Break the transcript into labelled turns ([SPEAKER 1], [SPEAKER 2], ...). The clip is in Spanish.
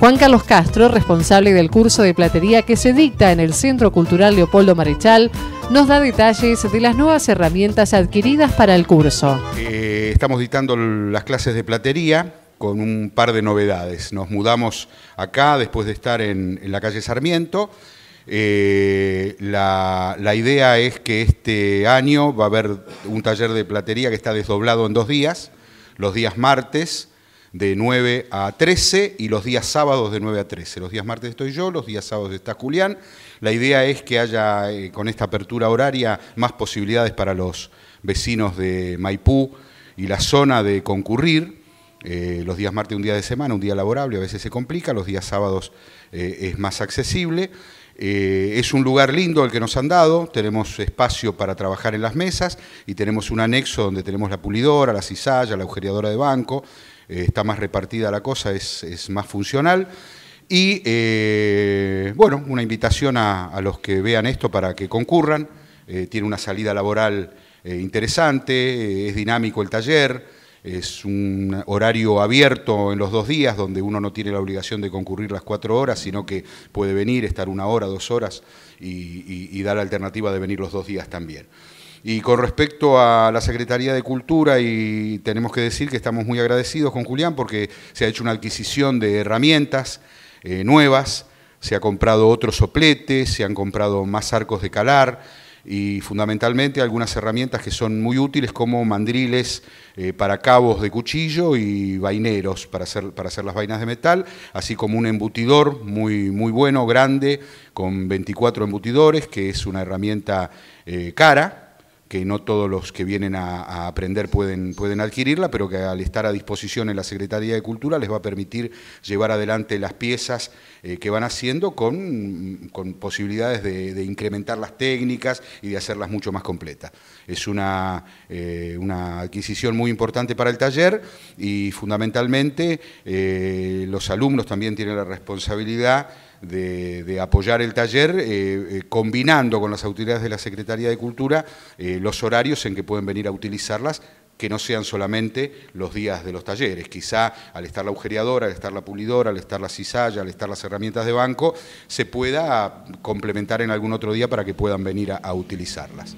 [SPEAKER 1] Juan Carlos Castro, responsable del curso de platería que se dicta en el Centro Cultural Leopoldo Marechal, nos da detalles de las nuevas herramientas adquiridas para el curso. Eh, estamos dictando las clases de platería con un par de novedades. Nos mudamos acá después de estar en, la calle Sarmiento. Eh, la, idea es que este año va a haber un taller de platería que está desdoblado en dos días, los días martes de 9 a 13 y los días sábados de 9 a 13. Los días martes estoy yo, los días sábados está Julián. La idea es que haya eh, con esta apertura horaria más posibilidades para los vecinos de Maipú y la zona de concurrir. Eh, los días martes un día de semana, un día laborable, a veces se complica, los días sábados eh, es más accesible. es un lugar lindo el que nos han dado, tenemos espacio para trabajar en las mesas y tenemos un anexo donde tenemos la pulidora, la cizalla, la agujereadora de banco eh, está más repartida la cosa, es, más funcional. Y eh, bueno, una invitación a, los que vean esto para que concurran. Eh, tiene una salida laboral interesante, es dinámico el taller, es un horario abierto en los dos días, donde uno no tiene la obligación de concurrir las cuatro horas, sino que puede venir, estar una hora, dos horas y, y dar la alternativa de venir los dos días también. Y con respecto a la Secretaría de Cultura, y tenemos que decir que estamos muy agradecidos con Julián porque se ha hecho una adquisición de herramientas eh, nuevas, se ha comprado otros sopletes, se han comprado más arcos de calar y fundamentalmente algunas herramientas que son muy útiles como mandriles eh, para cabos de cuchillo y vaineros para hacer, para hacer las vainas de metal, así como un embutidor muy, muy bueno, grande, con 24 embutidores, que es una herramienta eh, cara, que no todos los que vienen a, aprender pueden, pueden, adquirirla, pero que al estar a disposición en la Secretaría de Cultura les va a permitir llevar adelante las piezas eh, que van haciendo con, posibilidades de, incrementar las técnicas y de hacerlas mucho más completas. Es una, eh, adquisición muy importante para el taller y fundamentalmente eh, los alumnos también tienen la responsabilidad de, apoyar el taller, eh, eh, combinando con las autoridades de la Secretaría de Cultura eh, los horarios en que pueden venir a utilizarlas que no sean solamente los días de los talleres. Quizá al estar la agujereadora, al estar la pulidora, al estar la cizalla, al estar las herramientas de banco, se pueda complementar en algún otro día para que puedan venir a utilizarlas.